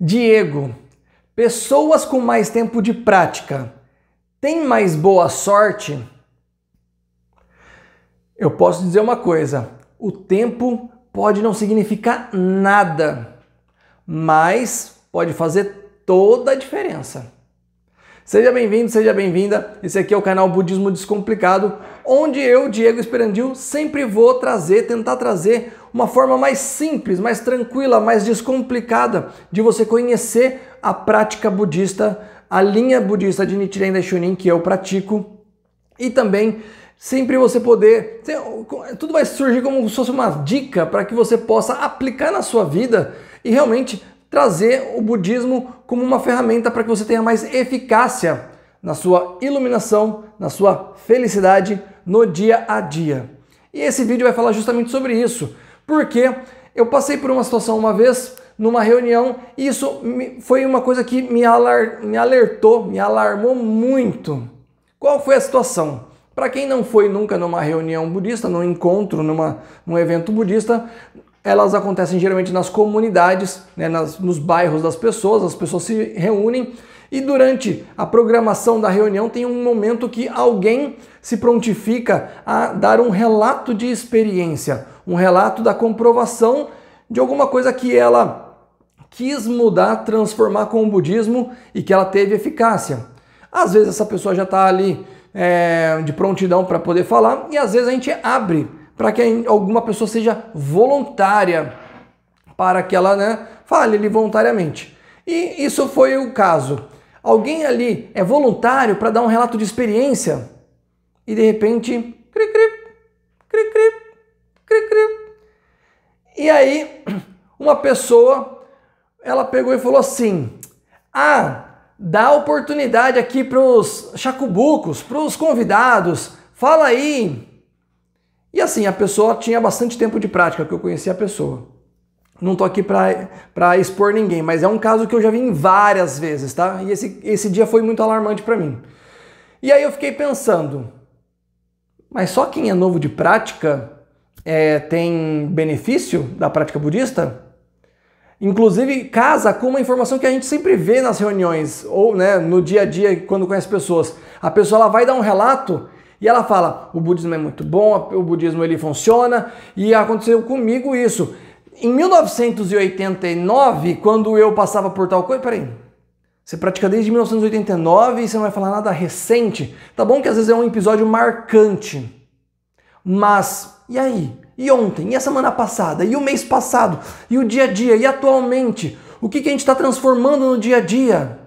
Diego, pessoas com mais tempo de prática têm mais boa sorte? Eu posso dizer uma coisa: o tempo pode não significar nada, mas pode fazer toda a diferença. Seja bem-vindo, seja bem-vinda. Esse aqui é o canal Budismo Descomplicado, onde eu, Diego Esperandil, sempre vou trazer, tentar trazer uma forma mais simples, mais tranquila, mais descomplicada de você conhecer a prática budista, a linha budista de Nichiren Daishonin que eu pratico e também sempre você poder. Tudo vai surgir como se fosse uma dica para que você possa aplicar na sua vida e realmente trazer o budismo como uma ferramenta para que você tenha mais eficácia na sua iluminação, na sua felicidade no dia a dia. E esse vídeo vai falar justamente sobre isso, porque eu passei por uma situação uma vez numa reunião e isso foi uma coisa que me, alar, me alertou, me alarmou muito. Qual foi a situação? Para quem não foi nunca numa reunião budista, num encontro, numa, num evento budista, elas acontecem geralmente nas comunidades, né, nas, nos bairros das pessoas, as pessoas se reúnem e durante a programação da reunião tem um momento que alguém se prontifica a dar um relato de experiência, um relato da comprovação de alguma coisa que ela quis mudar, transformar com o budismo e que ela teve eficácia. Às vezes essa pessoa já está ali é, de prontidão para poder falar e às vezes a gente abre para que alguma pessoa seja voluntária, para que ela né, fale ali voluntariamente. E isso foi o caso. Alguém ali é voluntário para dar um relato de experiência e de repente. Cri, cri, cri, cri, cri, cri. E aí, uma pessoa ela pegou e falou assim: Ah, dá oportunidade aqui para os chacubucos, para os convidados, fala aí e assim, a pessoa tinha bastante tempo de prática, que eu conhecia a pessoa. Não tô aqui para expor ninguém, mas é um caso que eu já vi várias vezes, tá? E esse, esse dia foi muito alarmante para mim. E aí eu fiquei pensando, mas só quem é novo de prática é, tem benefício da prática budista? Inclusive casa com uma informação que a gente sempre vê nas reuniões ou né, no dia a dia quando conhece pessoas. A pessoa ela vai dar um relato e ela fala: o budismo é muito bom, o budismo ele funciona, e aconteceu comigo isso. Em 1989, quando eu passava por tal coisa, peraí, você pratica desde 1989 e você não vai falar nada recente? Tá bom que às vezes é um episódio marcante, mas e aí? E ontem? E a semana passada? E o mês passado? E o dia a dia? E atualmente? O que, que a gente está transformando no dia a dia?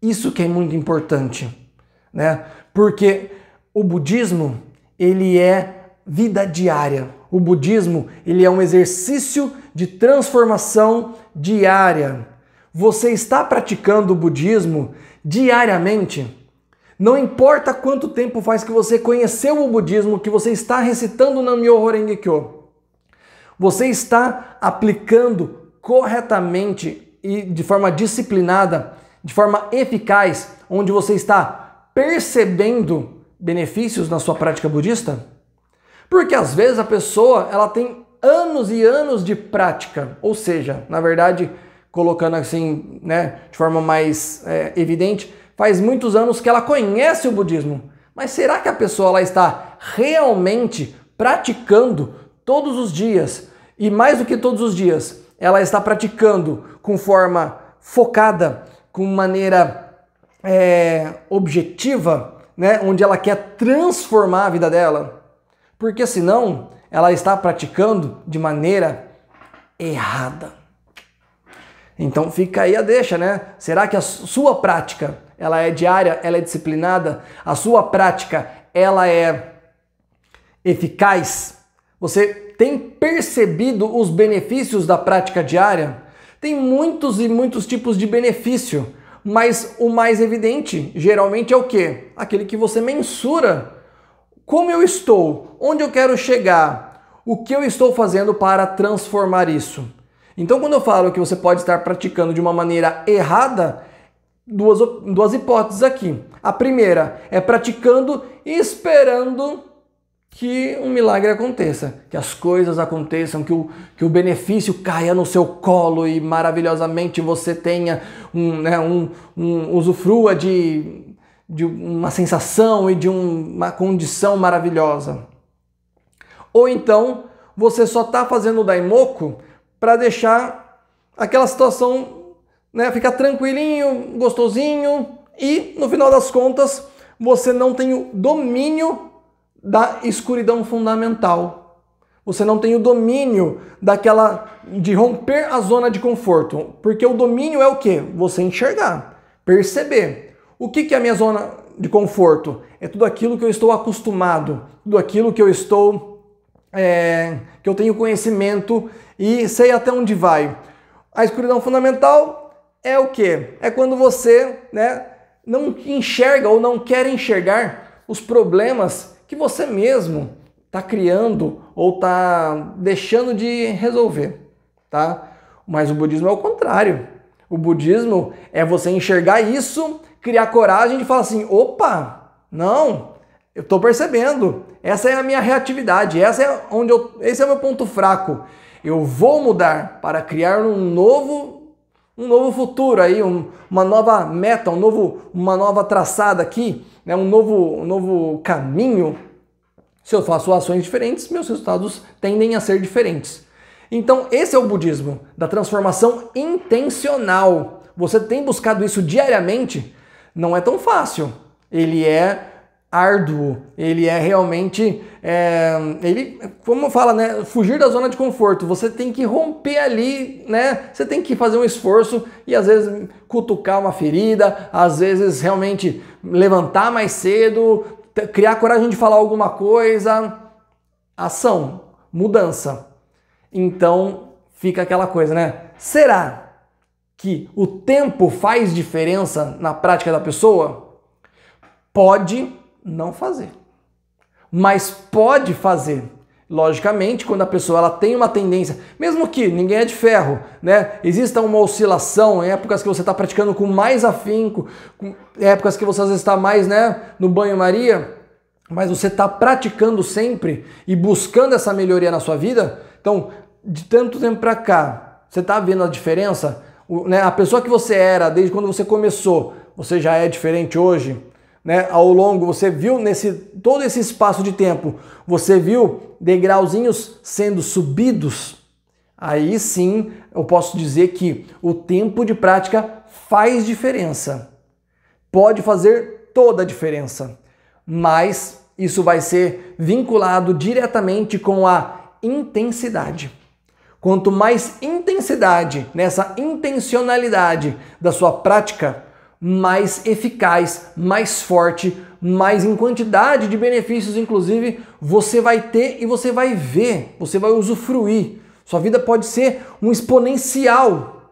Isso que é muito importante, né? Porque o budismo, ele é vida diária. O budismo, ele é um exercício de transformação diária. Você está praticando o budismo diariamente? Não importa quanto tempo faz que você conheceu o budismo, que você está recitando Nam-myoho Renge Kyo. Você está aplicando corretamente e de forma disciplinada, de forma eficaz, onde você está percebendo benefícios na sua prática budista? Porque às vezes a pessoa ela tem anos e anos de prática, ou seja, na verdade, colocando assim, né, de forma mais é, evidente, faz muitos anos que ela conhece o budismo. Mas será que a pessoa ela está realmente praticando todos os dias? E mais do que todos os dias, ela está praticando com forma focada, com maneira é, objetiva, né, onde ela quer transformar a vida dela. Porque senão ela está praticando de maneira errada. Então fica aí a deixa, né? Será que a sua prática, ela é diária, ela é disciplinada? A sua prática, ela é eficaz? Você tem percebido os benefícios da prática diária? Tem muitos e muitos tipos de benefício mas o mais evidente, geralmente, é o quê? Aquele que você mensura. Como eu estou? Onde eu quero chegar? O que eu estou fazendo para transformar isso? Então, quando eu falo que você pode estar praticando de uma maneira errada, duas, duas hipóteses aqui. A primeira é praticando esperando que um milagre aconteça, que as coisas aconteçam, que o, que o benefício caia no seu colo e maravilhosamente você tenha um, né, um, um usufrua de, de uma sensação e de um, uma condição maravilhosa. Ou então você só está fazendo o daimoku para deixar aquela situação né, ficar tranquilinho, gostosinho e no final das contas você não tem o domínio da escuridão fundamental. Você não tem o domínio daquela de romper a zona de conforto, porque o domínio é o que? Você enxergar, perceber. O que, que é a minha zona de conforto? É tudo aquilo que eu estou acostumado, tudo aquilo que eu estou é, que eu tenho conhecimento e sei até onde vai. A escuridão fundamental é o que? É quando você, né, não enxerga ou não quer enxergar os problemas que você mesmo está criando ou está deixando de resolver, tá? Mas o budismo é o contrário. O budismo é você enxergar isso, criar coragem de falar assim: opa, não, eu estou percebendo. Essa é a minha reatividade, essa é onde eu, esse é o meu ponto fraco. Eu vou mudar para criar um novo um novo futuro aí, um, uma nova meta, um novo, uma nova traçada aqui, né? um, novo, um novo caminho. Se eu faço ações diferentes, meus resultados tendem a ser diferentes. Então, esse é o budismo da transformação intencional. Você tem buscado isso diariamente? Não é tão fácil. Ele é árduo, ele é realmente, é, ele, como fala, né, fugir da zona de conforto. Você tem que romper ali, né? Você tem que fazer um esforço e às vezes cutucar uma ferida, às vezes realmente levantar mais cedo, criar coragem de falar alguma coisa. Ação, mudança. Então fica aquela coisa, né? Será que o tempo faz diferença na prática da pessoa? Pode não fazer. Mas pode fazer. Logicamente, quando a pessoa ela tem uma tendência, mesmo que ninguém é de ferro, né? Exista uma oscilação, épocas que você está praticando com mais afinco, épocas que você às vezes está mais né, no banho-maria, mas você está praticando sempre e buscando essa melhoria na sua vida. Então, de tanto tempo para cá, você está vendo a diferença? O, né, a pessoa que você era desde quando você começou, você já é diferente hoje? né, ao longo, você viu nesse todo esse espaço de tempo, você viu degrauzinhos sendo subidos, aí sim eu posso dizer que o tempo de prática faz diferença. Pode fazer toda a diferença, mas isso vai ser vinculado diretamente com a intensidade. Quanto mais intensidade nessa intencionalidade da sua prática, mais eficaz, mais forte, mais em quantidade de benefícios, inclusive, você vai ter e você vai ver, você vai usufruir. Sua vida pode ser um exponencial,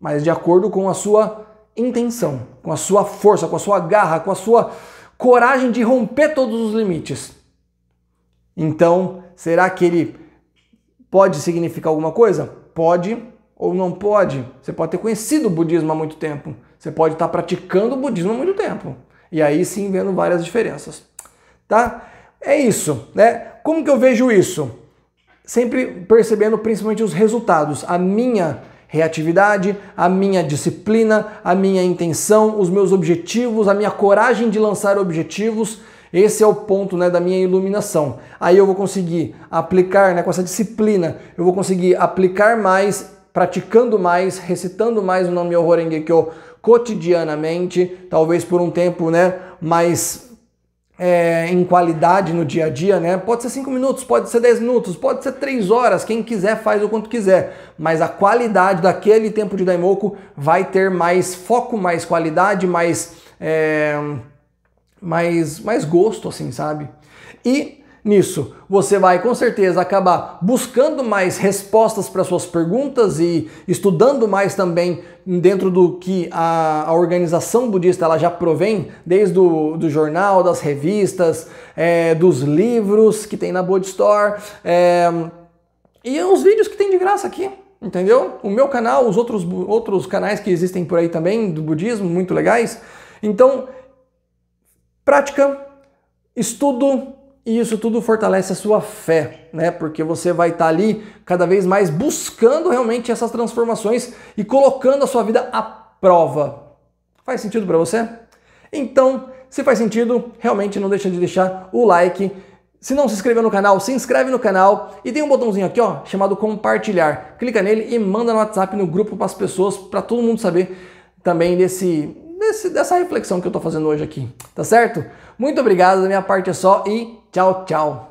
mas de acordo com a sua intenção, com a sua força, com a sua garra, com a sua coragem de romper todos os limites. Então, será que ele pode significar alguma coisa? Pode ou não pode. Você pode ter conhecido o budismo há muito tempo você pode estar praticando o budismo há muito tempo. E aí sim vendo várias diferenças. Tá? É isso, né? Como que eu vejo isso? Sempre percebendo principalmente os resultados, a minha reatividade, a minha disciplina, a minha intenção, os meus objetivos, a minha coragem de lançar objetivos. Esse é o ponto né, da minha iluminação. Aí eu vou conseguir aplicar, né, com essa disciplina, eu vou conseguir aplicar mais, praticando mais, recitando mais o nome Horengekyo, cotidianamente, talvez por um tempo né, mais é, em qualidade no dia a dia, né? Pode ser cinco minutos, pode ser 10 minutos, pode ser três horas, quem quiser faz o quanto quiser, mas a qualidade daquele tempo de Daimoku vai ter mais foco, mais qualidade, mais, é, mais, mais gosto, assim, sabe? E Nisso, você vai com certeza acabar buscando mais respostas para suas perguntas e estudando mais também dentro do que a, a organização budista ela já provém, desde o do jornal, das revistas, é, dos livros que tem na Bold Store é, e os vídeos que tem de graça aqui. Entendeu? O meu canal, os outros, outros canais que existem por aí também do budismo, muito legais. Então, prática, estudo, e isso tudo fortalece a sua fé, né? Porque você vai estar tá ali cada vez mais buscando realmente essas transformações e colocando a sua vida à prova. Faz sentido para você? Então, se faz sentido, realmente não deixa de deixar o like. Se não se inscreveu no canal, se inscreve no canal e tem um botãozinho aqui, ó, chamado compartilhar. Clica nele e manda no WhatsApp no grupo para as pessoas, para todo mundo saber também desse, desse dessa reflexão que eu estou fazendo hoje aqui, tá certo? Muito obrigado, da minha parte é só e 教教。